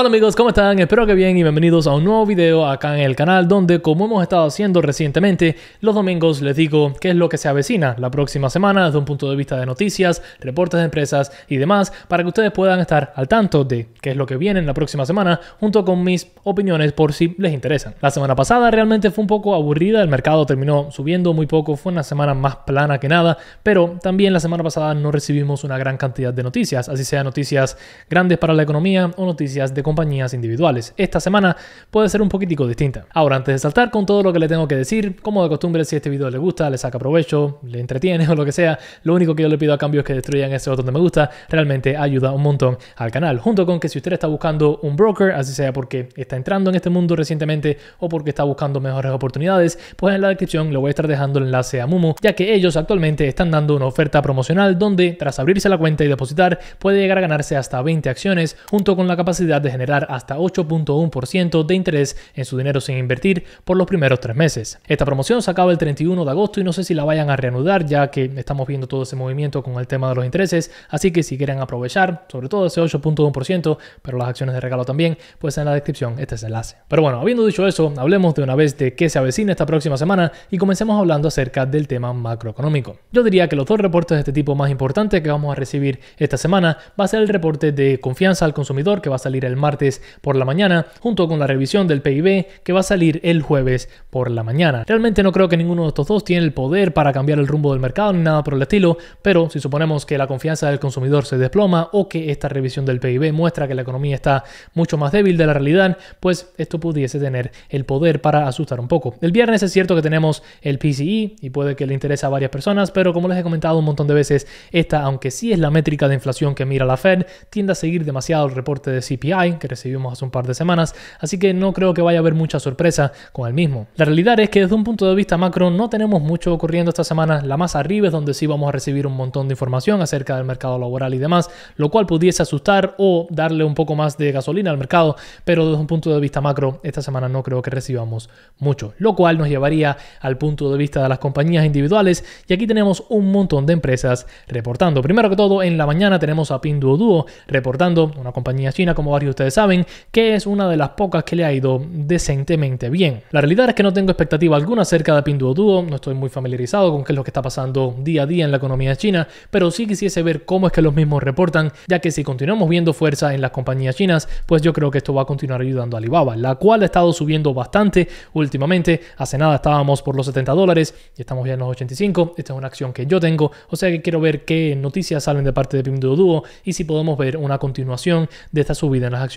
Hola amigos, ¿cómo están? Espero que bien y bienvenidos a un nuevo video acá en el canal donde como hemos estado haciendo recientemente, los domingos les digo qué es lo que se avecina la próxima semana desde un punto de vista de noticias, reportes de empresas y demás para que ustedes puedan estar al tanto de qué es lo que viene en la próxima semana junto con mis opiniones por si les interesan. La semana pasada realmente fue un poco aburrida, el mercado terminó subiendo muy poco, fue una semana más plana que nada, pero también la semana pasada no recibimos una gran cantidad de noticias, así sea noticias grandes para la economía o noticias de compañías individuales. Esta semana puede ser un poquitico distinta. Ahora, antes de saltar con todo lo que le tengo que decir, como de costumbre, si este video le gusta, le saca provecho, le entretiene o lo que sea, lo único que yo le pido a cambio es que destruyan ese botón de me gusta, realmente ayuda un montón al canal. Junto con que si usted está buscando un broker, así sea porque está entrando en este mundo recientemente o porque está buscando mejores oportunidades, pues en la descripción le voy a estar dejando el enlace a Mumu, ya que ellos actualmente están dando una oferta promocional donde tras abrirse la cuenta y depositar puede llegar a ganarse hasta 20 acciones junto con la capacidad de generar generar hasta 8.1% de interés en su dinero sin invertir por los primeros tres meses. Esta promoción se acaba el 31 de agosto y no sé si la vayan a reanudar ya que estamos viendo todo ese movimiento con el tema de los intereses, así que si quieren aprovechar, sobre todo ese 8.1%, pero las acciones de regalo también, pues en la descripción este es el enlace. Pero bueno, habiendo dicho eso, hablemos de una vez de qué se avecina esta próxima semana y comencemos hablando acerca del tema macroeconómico. Yo diría que los dos reportes de este tipo más importantes que vamos a recibir esta semana va a ser el reporte de confianza al consumidor que va a salir el martes por la mañana, junto con la revisión del PIB que va a salir el jueves por la mañana. Realmente no creo que ninguno de estos dos tiene el poder para cambiar el rumbo del mercado ni nada por el estilo, pero si suponemos que la confianza del consumidor se desploma o que esta revisión del PIB muestra que la economía está mucho más débil de la realidad, pues esto pudiese tener el poder para asustar un poco. El viernes es cierto que tenemos el PCI e y puede que le interese a varias personas, pero como les he comentado un montón de veces, esta, aunque sí es la métrica de inflación que mira la Fed, tiende a seguir demasiado el reporte de CPI que recibimos hace un par de semanas, así que no creo que vaya a haber mucha sorpresa con el mismo. La realidad es que desde un punto de vista macro no tenemos mucho ocurriendo esta semana, la más arriba es donde sí vamos a recibir un montón de información acerca del mercado laboral y demás, lo cual pudiese asustar o darle un poco más de gasolina al mercado, pero desde un punto de vista macro esta semana no creo que recibamos mucho, lo cual nos llevaría al punto de vista de las compañías individuales y aquí tenemos un montón de empresas reportando. Primero que todo, en la mañana tenemos a Pinduoduo reportando, una compañía china como varios ustedes saben que es una de las pocas que le ha ido decentemente bien. La realidad es que no tengo expectativa alguna acerca de Pinduoduo, no estoy muy familiarizado con qué es lo que está pasando día a día en la economía china, pero sí quisiese ver cómo es que los mismos reportan, ya que si continuamos viendo fuerza en las compañías chinas, pues yo creo que esto va a continuar ayudando a Alibaba, la cual ha estado subiendo bastante últimamente, hace nada estábamos por los 70 dólares y estamos ya en los 85, esta es una acción que yo tengo, o sea que quiero ver qué noticias salen de parte de Pinduoduo y si podemos ver una continuación de esta subida en las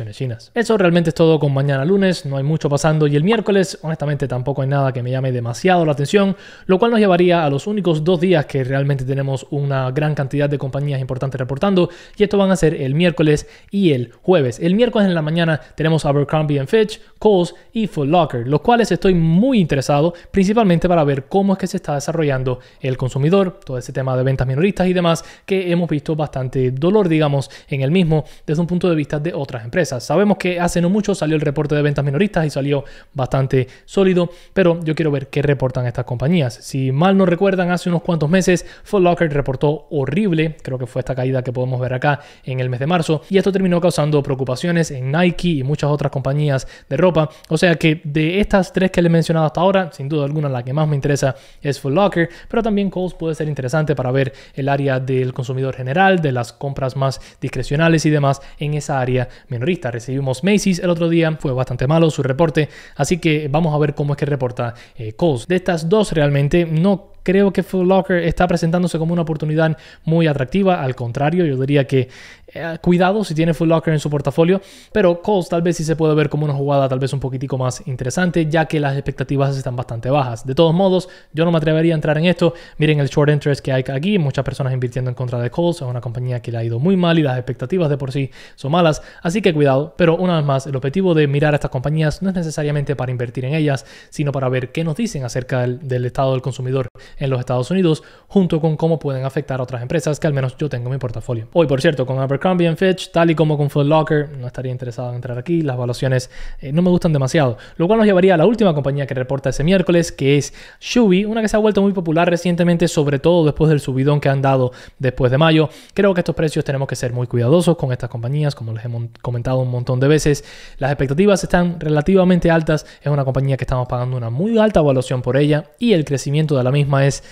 eso realmente es todo con mañana lunes, no hay mucho pasando y el miércoles honestamente tampoco hay nada que me llame demasiado la atención, lo cual nos llevaría a los únicos dos días que realmente tenemos una gran cantidad de compañías importantes reportando y esto van a ser el miércoles y el jueves. El miércoles en la mañana tenemos Abercrombie Fitch, Kohl's y Foot Locker, los cuales estoy muy interesado principalmente para ver cómo es que se está desarrollando el consumidor, todo ese tema de ventas minoristas y demás que hemos visto bastante dolor digamos en el mismo desde un punto de vista de otras empresas. Sabemos que hace no mucho salió el reporte de ventas minoristas y salió bastante sólido, pero yo quiero ver qué reportan estas compañías. Si mal no recuerdan, hace unos cuantos meses Foot Locker reportó horrible, creo que fue esta caída que podemos ver acá en el mes de marzo, y esto terminó causando preocupaciones en Nike y muchas otras compañías de ropa. O sea que de estas tres que le he mencionado hasta ahora, sin duda alguna la que más me interesa es Foot Locker, pero también Kohl's puede ser interesante para ver el área del consumidor general, de las compras más discrecionales y demás en esa área minorista. Recibimos Macy's el otro día, fue bastante malo su reporte, así que vamos a ver cómo es que reporta eh, De estas dos realmente no creo que Full Locker está presentándose como una oportunidad muy atractiva. Al contrario, yo diría que eh, cuidado si tiene full Locker en su portafolio, pero Coles tal vez sí se puede ver como una jugada tal vez un poquitico más interesante, ya que las expectativas están bastante bajas. De todos modos, yo no me atrevería a entrar en esto. Miren el short interest que hay aquí, muchas personas invirtiendo en contra de Coles, es una compañía que le ha ido muy mal y las expectativas de por sí son malas, así que cuidado, pero una vez más, el objetivo de mirar a estas compañías no es necesariamente para invertir en ellas, sino para ver qué nos dicen acerca del, estado del consumidor en los Estados Unidos, junto con cómo pueden afectar a otras empresas que al menos yo tengo en mi portafolio. Hoy, por cierto, con Albert Abercrombie Fetch, tal y como con Foot Locker, no estaría interesado en entrar aquí, las evaluaciones eh, no me gustan demasiado. Lo cual nos llevaría a la última compañía que reporta ese miércoles, que es Shubi, una que se ha vuelto muy popular recientemente, sobre todo después del subidón que han dado después de mayo. Creo que estos precios tenemos que ser muy cuidadosos con estas compañías, como les hemos comentado un montón de veces. Las expectativas están relativamente altas, es una compañía que estamos pagando una muy alta evaluación por ella y el crecimiento de la misma es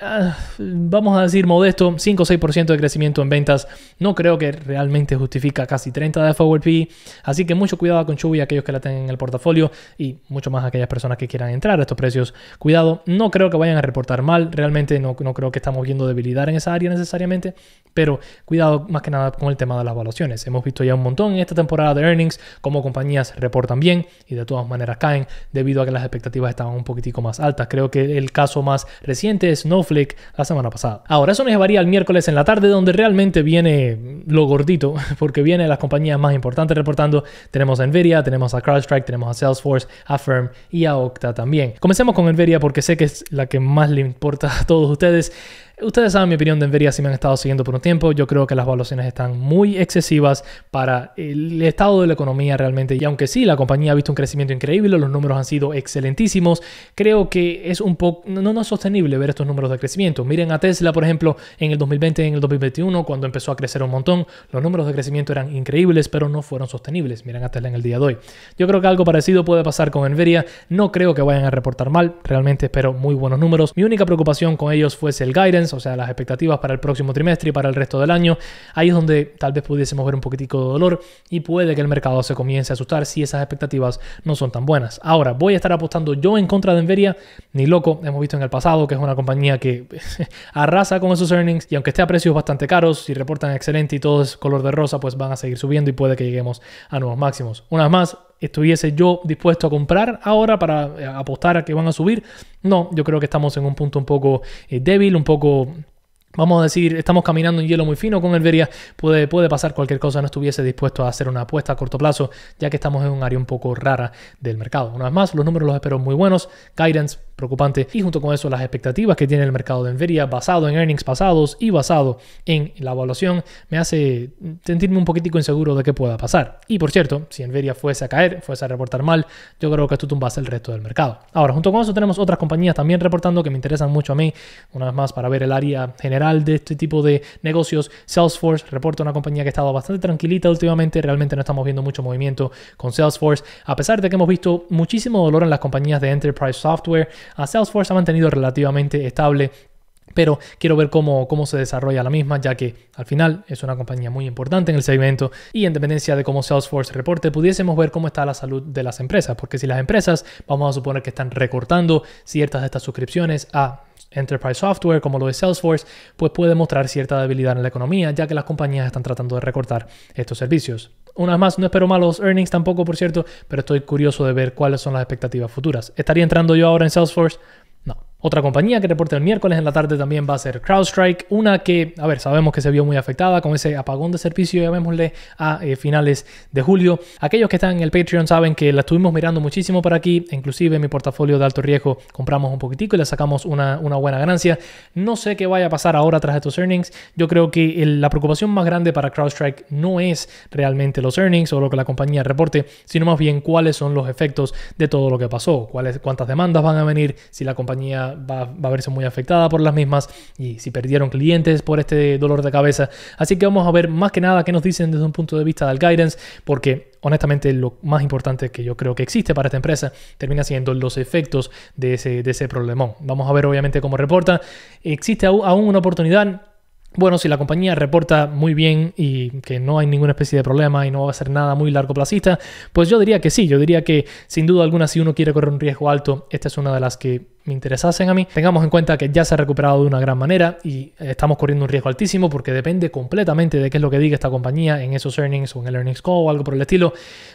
Ah, vamos a decir modesto, 5 o 6% de crecimiento en ventas. No creo que realmente justifica casi 30 de Forward Así que mucho cuidado con Chubi, aquellos que la tengan en el portafolio y mucho más aquellas personas que quieran entrar a estos precios. Cuidado, no creo que vayan a reportar mal. Realmente no, no creo que estamos viendo debilidad en esa área necesariamente, pero cuidado más que nada con el tema de las evaluaciones, Hemos visto ya un montón en esta temporada de earnings como compañías reportan bien y de todas maneras caen debido a que las expectativas estaban un poquitico más altas. Creo que el caso más reciente es no la semana pasada. Ahora, eso nos llevaría al miércoles en la tarde, donde realmente viene lo gordito, porque vienen las compañías más importantes reportando. Tenemos a Nvidia, tenemos a CrowdStrike, tenemos a Salesforce, a Firm y a Okta también. Comencemos con Nvidia porque sé que es la que más le importa a todos ustedes. Ustedes saben mi opinión de Enveria si me han estado siguiendo por un tiempo. Yo creo que las valuaciones están muy excesivas para el estado de la economía realmente. Y aunque sí, la compañía ha visto un crecimiento increíble, los números han sido excelentísimos, creo que es un poco, no, es sostenible ver estos números de crecimiento. Miren a Tesla, por ejemplo, en el 2020, en el 2021, cuando empezó a crecer un montón, los números de crecimiento eran increíbles, pero no fueron sostenibles. Miren a Tesla en el día de hoy. Yo creo que algo parecido puede pasar con Enveria. No creo que vayan a reportar mal, realmente espero muy buenos números. Mi única preocupación con ellos fue el guidance o sea, las expectativas para el próximo trimestre y para el resto del año. Ahí es donde tal vez pudiésemos ver un poquitico de dolor y puede que el mercado se comience a asustar si esas expectativas no son tan buenas. Ahora, voy a estar apostando yo en contra de Enveria ni loco, hemos visto en el pasado que es una compañía que arrasa con esos earnings y aunque esté a precios bastante caros, si reportan excelente y todo es color de rosa, pues van a seguir subiendo y puede que lleguemos a nuevos máximos. Una vez más, estuviese yo dispuesto a comprar ahora para eh, apostar a que van a subir. No, yo creo que estamos en un punto un poco eh, débil, un poco Vamos a decir, estamos caminando en hielo muy fino con Enveria, puede, puede pasar cualquier cosa, no estuviese dispuesto a hacer una apuesta a corto plazo, ya que estamos en un área un poco rara del mercado. Una vez más, los números los espero muy buenos, guidance preocupante y junto con eso las expectativas que tiene el mercado de Enveria basado en earnings pasados y basado en la evaluación me hace sentirme un poquitico inseguro de qué pueda pasar. Y por cierto, si Enveria fuese a caer, fuese a reportar mal, yo creo que esto tumbase el resto del mercado. Ahora, junto con eso tenemos otras compañías también reportando que me interesan mucho a mí, una vez más para ver el área general de este tipo de negocios. Salesforce reporta una compañía que ha estado bastante tranquilita últimamente, realmente no estamos viendo mucho movimiento con Salesforce, a pesar de que hemos visto muchísimo dolor en las compañías de enterprise software, a Salesforce ha mantenido relativamente estable pero quiero ver cómo, cómo, se desarrolla la misma, ya que al final es una compañía muy importante en el segmento y en dependencia de cómo Salesforce reporte, pudiésemos ver cómo está la salud de las empresas, porque si las empresas, vamos a suponer que están recortando ciertas de estas suscripciones a enterprise software como lo es Salesforce, pues puede mostrar cierta debilidad en la economía, ya que las compañías están tratando de recortar estos servicios. Una vez más, no espero malos earnings tampoco, por cierto, pero estoy curioso de ver cuáles son las expectativas futuras. ¿Estaría entrando yo ahora en Salesforce? Otra compañía que reporte el miércoles en la tarde también va a ser CrowdStrike, una que, a ver, sabemos que se vio muy afectada con ese apagón de servicio, llamémosle, a eh, finales de julio. Aquellos que están en el Patreon saben que la estuvimos mirando muchísimo por aquí, e inclusive en mi portafolio de alto riesgo compramos un poquitico y le sacamos una, una buena ganancia. No sé qué vaya a pasar ahora tras estos earnings. Yo creo que la preocupación más grande para CrowdStrike no es realmente los earnings o lo que la compañía reporte, sino más bien cuáles son los efectos de todo lo que pasó, cuántas demandas van a venir, si la compañía va, a verse muy afectada por las mismas y si perdieron clientes por este dolor de cabeza. Así que vamos a ver más que nada qué nos dicen desde un punto de vista del guidance, porque honestamente lo más importante que yo creo que existe para esta empresa termina siendo los efectos de ese, de ese problemón. Vamos a ver obviamente cómo reporta. Existe aún una oportunidad bueno, si la compañía reporta muy bien y que no hay ninguna especie de problema y no va a ser nada muy largo placista, pues yo diría que sí, yo diría que sin duda alguna si uno quiere correr un riesgo alto, esta es una de las que me interesasen a mí. Tengamos en cuenta que ya se ha recuperado de una gran manera y eh, estamos corriendo un riesgo altísimo porque depende completamente de qué es lo que diga esta compañía en esos earnings o en el earnings call o algo por el estilo.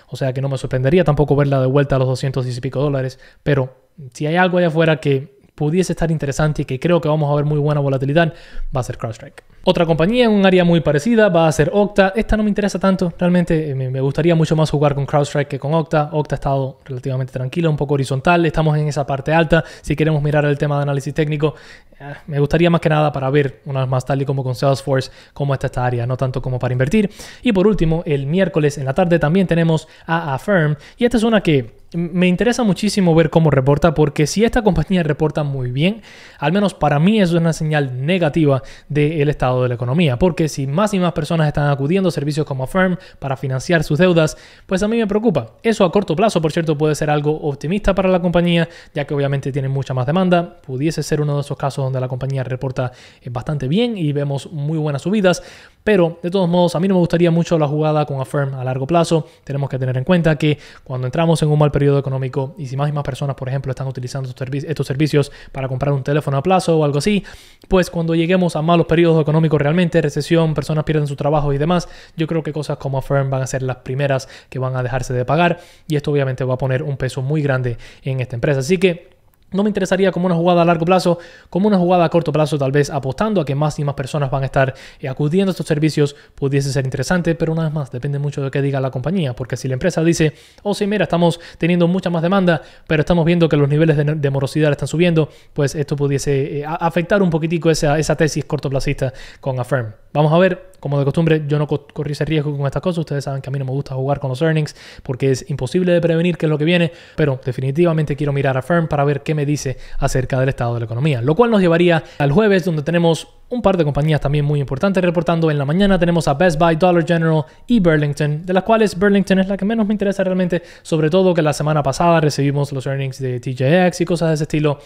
O sea que no me sorprendería tampoco verla de vuelta a los 210 y pico dólares, pero si hay algo allá afuera que pudiese estar interesante y que creo que vamos a ver muy buena volatilidad va a ser CrowdStrike. Otra compañía en un área muy parecida va a ser Okta. Esta no me interesa tanto, realmente eh, me gustaría mucho más jugar con CrowdStrike que con Okta. Okta ha estado relativamente tranquila, un poco horizontal, estamos en esa parte alta. Si queremos mirar el tema de análisis técnico, eh, me gustaría más que nada para ver una vez más tal y como con Salesforce cómo está esta área, no tanto como para invertir. Y por último, el miércoles en la tarde también tenemos a Affirm y esta es una que me interesa muchísimo ver cómo reporta, porque si esta compañía reporta muy bien, al menos para mí es una señal negativa del estado de la economía, porque si más y más personas están acudiendo a servicios como Affirm para financiar sus deudas, pues a mí me preocupa. Eso a corto plazo, por cierto, puede ser algo optimista para la compañía, ya que obviamente tiene mucha más demanda, pudiese ser uno de esos casos donde la compañía reporta eh, bastante bien y vemos muy buenas subidas, pero de todos modos a mí no me gustaría mucho la jugada con Affirm a largo plazo, tenemos que tener en cuenta que cuando entramos en un mal periodo, económico y si más y más personas, por ejemplo, están utilizando estos servicios para comprar un teléfono a plazo o algo así, pues cuando lleguemos a malos periodos económicos realmente, recesión, personas pierden su trabajo y demás, yo creo que cosas como Affirm van a ser las primeras que van a dejarse de pagar y esto obviamente va a poner un peso muy grande en esta empresa. Así que no me interesaría como una jugada a largo plazo, como una jugada a corto plazo, tal vez apostando a que más y más personas van a estar eh, acudiendo a estos servicios, pudiese ser interesante, pero una vez más, depende mucho de lo que diga la compañía, porque si la empresa dice, oh sí, mira, estamos teniendo mucha más demanda, pero estamos viendo que los niveles de, morosidad están subiendo, pues esto pudiese eh, afectar un poquitico esa, esa tesis cortoplacista con Affirm. Vamos a ver, como de costumbre, yo no corrí ese riesgo con estas cosas. Ustedes saben que a mí no me gusta jugar con los earnings porque es imposible de prevenir qué es lo que viene, pero definitivamente quiero mirar a Firm para ver qué me dice acerca del estado de la economía. Lo cual nos llevaría al jueves, donde tenemos un par de compañías también muy importantes reportando. En la mañana tenemos a Best Buy, Dollar General y Burlington, de las cuales Burlington es la que menos me interesa realmente, sobre todo que la semana pasada recibimos los earnings de TJX y cosas de ese estilo.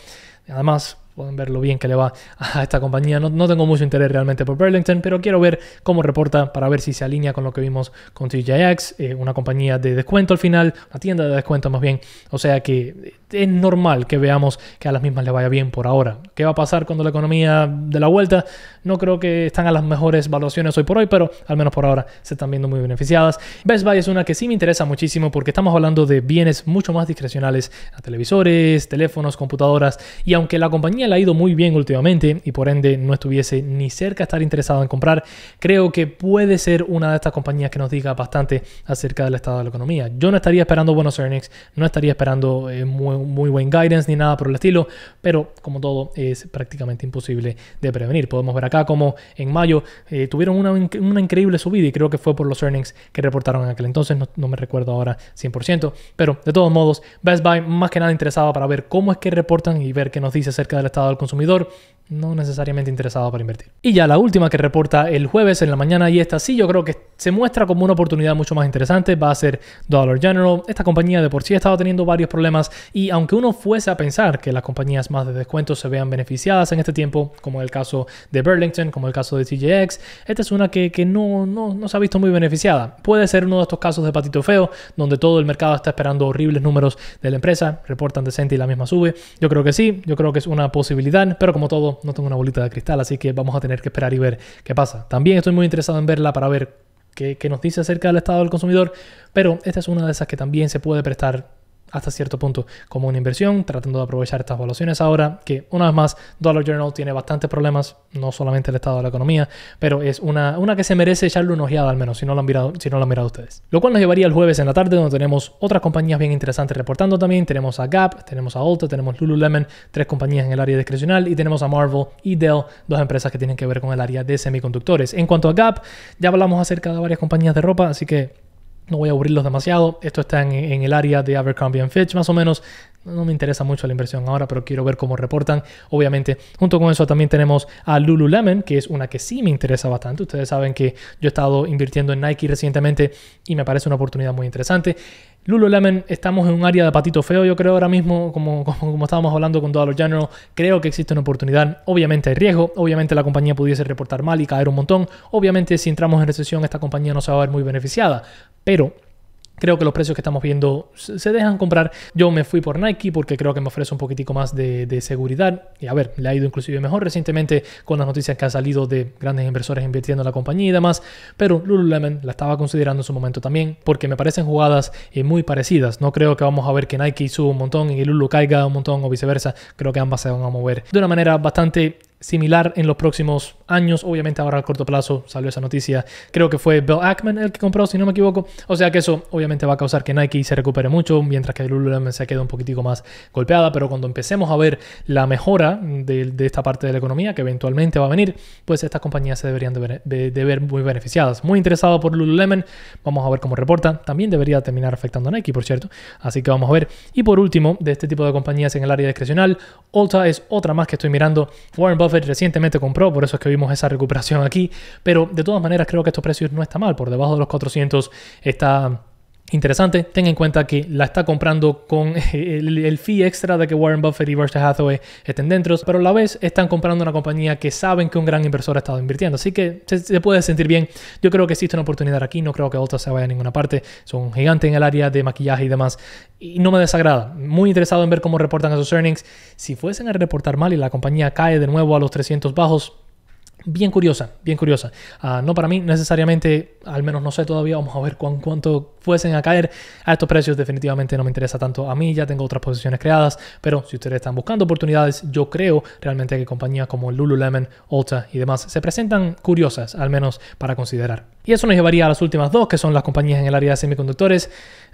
Además, pueden ver lo bien que le va a esta compañía. No, no, tengo mucho interés realmente por Burlington, pero quiero ver cómo reporta para ver si se alinea con lo que vimos con TJX, eh, una compañía de descuento al final, una tienda de descuento más bien. O sea que eh, es normal que veamos que a las mismas le vaya bien por ahora. ¿Qué va a pasar cuando la economía de la vuelta? No creo que están a las mejores valuaciones hoy por hoy, pero al menos por ahora se están viendo muy beneficiadas. Best Buy es una que sí me interesa muchísimo porque estamos hablando de bienes mucho más discrecionales a televisores, teléfonos, computadoras y aunque la compañía ha ido muy bien últimamente y por ende no estuviese ni cerca de estar interesado en comprar, creo que puede ser una de estas compañías que nos diga bastante acerca del estado de la economía. Yo no estaría esperando buenos earnings, no estaría esperando eh, muy, muy, buen guidance ni nada por el estilo, pero como todo es prácticamente imposible de prevenir. Podemos ver acá como en mayo eh, tuvieron una, una, increíble subida y creo que fue por los earnings que reportaron en aquel entonces, no, no me recuerdo ahora 100%, pero de todos modos, Best Buy más que nada interesaba para ver cómo es que reportan y ver qué nos dice acerca del estado al consumidor no necesariamente interesado para invertir. Y ya la última que reporta el jueves en la mañana y esta sí yo creo que se muestra como una oportunidad mucho más interesante va a ser Dollar General. Esta compañía de por sí ha estado teniendo varios problemas y aunque uno fuese a pensar que las compañías más de descuento se vean beneficiadas en este tiempo, como el caso de Burlington, como el caso de TJX, esta es una que, que no, no, no se ha visto muy beneficiada. Puede ser uno de estos casos de patito feo donde todo el mercado está esperando horribles números de la empresa, reportan decente y la misma sube. Yo creo que sí, yo creo que es una, posibilidad, pero como todo, no tengo una bolita de cristal, así que vamos a tener que esperar y ver qué pasa. También estoy muy interesado en verla para ver qué, nos dice acerca del estado del consumidor, pero esta es una de esas que también se puede prestar hasta cierto punto como una inversión, tratando de aprovechar estas evaluaciones ahora, que una vez más Dollar Journal tiene bastantes problemas, no solamente el estado de la economía, pero es una, una que se merece echarle una ojeada al menos, si no lo han mirado, si no mirado ustedes. Lo cual nos llevaría el jueves en la tarde, donde tenemos otras compañías bien interesantes reportando también, tenemos a Gap, tenemos a Ulta, tenemos Lululemon, tres compañías en el área discrecional, y tenemos a Marvel y Dell, dos empresas que tienen que ver con el área de semiconductores. En cuanto a Gap, ya hablamos acerca de varias compañías de ropa, así que no voy a aburrirlos demasiado. Esto está en, el área de Abercrombie Fitch, más o menos. No me interesa mucho la inversión ahora, pero quiero ver cómo reportan. Obviamente, junto con eso también tenemos a Lululemon, que es una que sí me interesa bastante. Ustedes saben que yo he estado invirtiendo en Nike recientemente y me parece una oportunidad muy interesante. Lululemon, estamos en un área de patito feo, yo creo ahora mismo, como, como, estábamos hablando con todos los General, creo que existe una oportunidad, obviamente hay riesgo, obviamente la compañía pudiese reportar mal y caer un montón, obviamente si entramos en recesión esta compañía no se va a ver muy beneficiada, pero creo que los precios que estamos viendo se dejan comprar. Yo me fui por Nike porque creo que me ofrece un poquitico más de, seguridad. Y a ver, le ha ido inclusive mejor recientemente con las noticias que han salido de grandes inversores invirtiendo en la compañía y demás. Pero Lululemon la estaba considerando en su momento también porque me parecen jugadas eh, muy parecidas. No creo que vamos a ver que Nike suba un montón y Lulu caiga un montón o viceversa. Creo que ambas se van a mover de una manera bastante similar en los próximos años. Obviamente ahora a corto plazo salió esa noticia. Creo que fue Bill Ackman el que compró, si no me equivoco. O sea que eso obviamente va a causar que Nike se recupere mucho, mientras que Lululemon se quedado un poquitico más golpeada. Pero cuando empecemos a ver la mejora de, esta parte de la economía, que eventualmente va a venir, pues estas compañías se deberían de ver, muy beneficiadas. Muy interesado por Lululemon. Vamos a ver cómo reporta. También debería terminar afectando a Nike, por cierto. Así que vamos a ver. Y por último, de este tipo de compañías en el área discrecional, Ulta es otra más que estoy mirando. Warren Buffett recientemente compró, por eso es que hoy esa recuperación aquí, pero de todas maneras creo que estos precios no está mal, por debajo de los 400 está interesante. Ten en cuenta que la está comprando con el, fee extra de que Warren Buffett y Berkshire Hathaway estén dentro, pero a la vez están comprando una compañía que saben que un gran inversor ha estado invirtiendo. Así que se, puede sentir bien. Yo creo que existe una oportunidad aquí. No creo que otra se vaya a ninguna parte. Son gigantes en el área de maquillaje y demás. Y no me desagrada. Muy interesado en ver cómo reportan esos earnings. Si fuesen a reportar mal y la compañía cae de nuevo a los 300 bajos, Bien curiosa, bien curiosa. Ah, no para mí necesariamente, al menos no sé todavía, vamos a ver cuánto fuesen a caer a estos precios. Definitivamente no me interesa tanto a mí, ya tengo otras posiciones creadas, pero si ustedes están buscando oportunidades, yo creo realmente que compañías como Lululemon, Ulta y demás se presentan curiosas, al menos para considerar. Y eso nos llevaría a las últimas dos, que son las compañías en el área de semiconductores.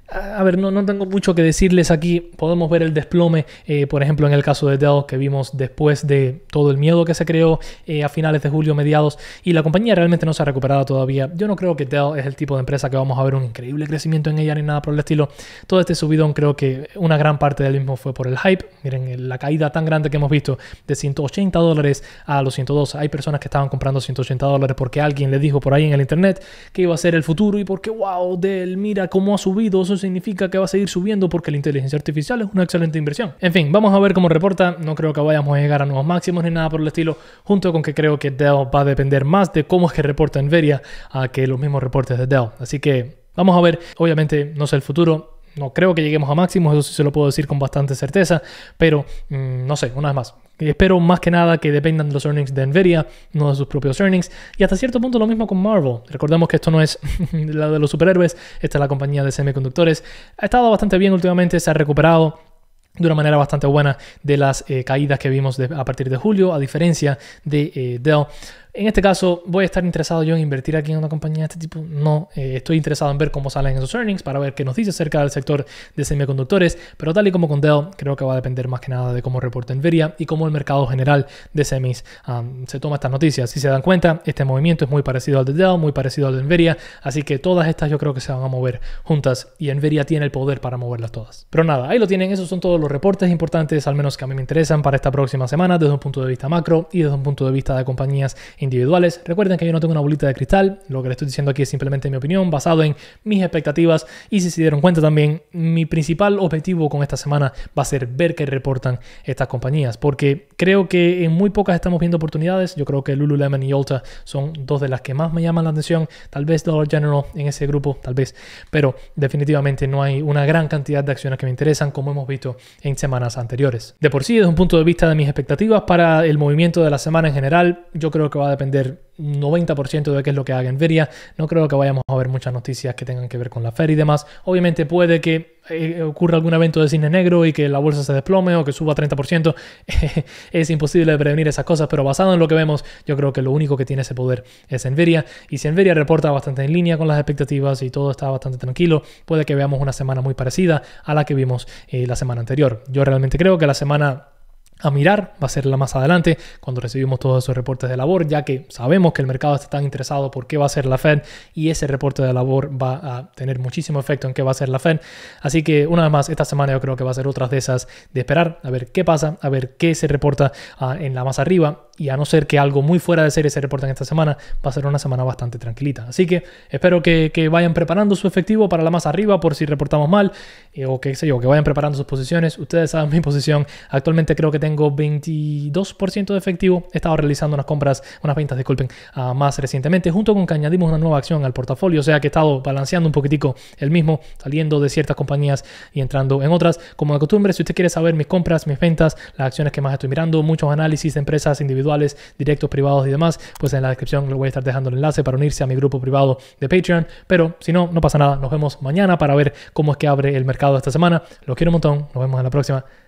A ver, no, no, tengo mucho que decirles aquí. Podemos ver el desplome, eh, por ejemplo, en el caso de Dell, que vimos después de todo el miedo que se creó eh, a finales de julio, mediados, y la compañía realmente no se ha recuperado todavía. Yo no creo que Dell es el tipo de empresa que vamos a ver un increíble crecimiento en ella ni nada por el estilo. Todo este subidón creo que una gran parte del mismo fue por el hype. Miren, eh, la caída tan grande que hemos visto de 180 dólares a los 102. Hay personas que estaban comprando 180 dólares porque alguien le dijo por ahí en el internet que iba a ser el futuro y porque, wow, Dell, mira cómo ha subido significa que va a seguir subiendo porque la inteligencia artificial es una excelente inversión. En fin, vamos a ver cómo reporta. No creo que vayamos a llegar a nuevos máximos ni nada por el estilo, junto con que creo que Dell va a depender más de cómo es que reporta Nvidia a que los mismos reportes de Dell. Así que vamos a ver. Obviamente no sé el futuro, no creo que lleguemos a máximos, eso sí se lo puedo decir con bastante certeza, pero mm, no sé, una vez más. Espero más que nada que dependan de los earnings de Nvidia, no de sus propios earnings. Y hasta cierto punto lo mismo con Marvel. Recordemos que esto no es la de los superhéroes, esta es la compañía de semiconductores. Ha estado bastante bien últimamente, se ha recuperado de una manera bastante buena de las eh, caídas que vimos a partir de julio, a diferencia de eh, Dell. En este caso, ¿voy a estar interesado yo en invertir aquí en una compañía de este tipo? No, eh, estoy interesado en ver cómo salen esos earnings para ver qué nos dice acerca del sector de semiconductores, pero tal y como con Dell, creo que va a depender más que nada de cómo reporta Nvidia y cómo el mercado general de semis se toma estas noticias. Si se dan cuenta, este movimiento es muy parecido al de Dell, muy parecido al de Nvidia, así que todas estas yo creo que se van a mover juntas y Nvidia tiene el poder para moverlas todas. Pero nada, ahí lo tienen, esos son todos los reportes importantes, al menos que a mí me interesan para esta próxima semana desde un punto de vista macro y desde un punto de vista de compañías individuales. Recuerden que yo no tengo una bolita de cristal, lo que les estoy diciendo aquí es simplemente mi opinión basado en mis expectativas y si se dieron cuenta también, mi principal objetivo con esta semana va a ser ver qué reportan estas compañías, porque creo que en muy pocas estamos viendo oportunidades, yo creo que Lululemon y Ulta son dos de las que más me llaman la atención, tal vez Dollar General en ese grupo, tal vez, pero definitivamente no hay una gran cantidad de acciones que me interesan como hemos visto en semanas anteriores. De por sí, desde un punto de vista de mis expectativas para el movimiento de la semana en general, yo creo que va a depender 90% de qué es lo que haga Veria, No creo que vayamos a ver muchas noticias que tengan que ver con la feria y demás. Obviamente puede que eh, ocurra algún evento de cine negro y que la bolsa se desplome o que suba 30%. es imposible prevenir esas cosas, pero basado en lo que vemos, yo creo que lo único que tiene ese poder es Nvidia. Y si Nvidia reporta bastante en línea con las expectativas y todo está bastante tranquilo, puede que veamos una semana muy parecida a la que vimos eh, la semana anterior. Yo realmente creo que la semana a mirar, va a ser la más adelante, cuando recibimos todos esos reportes de labor, ya que sabemos que el mercado está tan interesado por qué va a ser la Fed y ese reporte de labor va a tener muchísimo efecto en qué va a ser la Fed. Así que una vez más, esta semana yo creo que va a ser otra de esas de esperar, a ver qué pasa, a ver qué se reporta ah, en la más arriba y a no ser que algo muy fuera de serie se reporte en esta semana, va a ser una semana bastante tranquilita. Así que espero que, vayan preparando su efectivo para la más arriba por si reportamos mal eh, o qué sé yo, que vayan preparando sus posiciones. Ustedes saben mi posición, actualmente creo que tengo 22% de efectivo. He estado realizando unas compras, unas ventas, disculpen, ah, más recientemente, junto con que añadimos una nueva acción al portafolio. O sea que he estado balanceando un poquitico el mismo, saliendo de ciertas compañías y entrando en otras. Como de costumbre, si usted quiere saber mis compras, mis ventas, las acciones que más estoy mirando, muchos análisis de empresas individuales, directos, privados y demás, pues en la descripción le voy a estar dejando el enlace para unirse a mi grupo privado de Patreon. Pero si no, no pasa nada. Nos vemos mañana para ver cómo es que abre el mercado esta semana. Los quiero un montón. Nos vemos en la próxima.